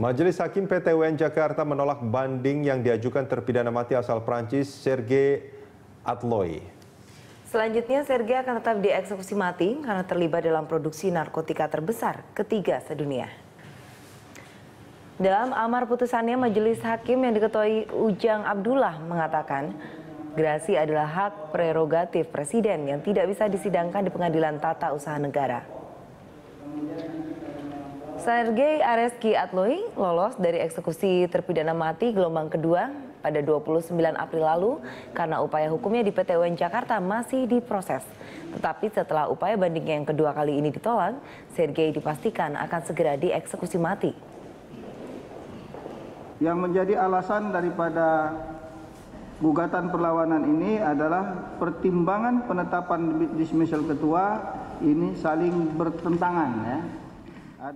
Majelis Hakim PT UN Jakarta menolak banding yang diajukan terpidana mati asal Prancis Serge Atloy. Selanjutnya Serge akan tetap dieksekusi mati karena terlibat dalam produksi narkotika terbesar ketiga sedunia. Dalam amar putusannya, Majelis Hakim yang diketuai Ujang Abdullah mengatakan, grasi adalah hak prerogatif Presiden yang tidak bisa disidangkan di Pengadilan Tata Usaha Negara. Sergei Areski Atloi lolos dari eksekusi terpidana mati gelombang kedua pada 29 April lalu karena upaya hukumnya di PT UN Jakarta masih diproses. Tetapi setelah upaya bandingnya yang kedua kali ini ditolak, Sergei dipastikan akan segera dieksekusi mati. Yang menjadi alasan daripada gugatan perlawanan ini adalah pertimbangan penetapan dismissal ketua ini saling bertentangan ya.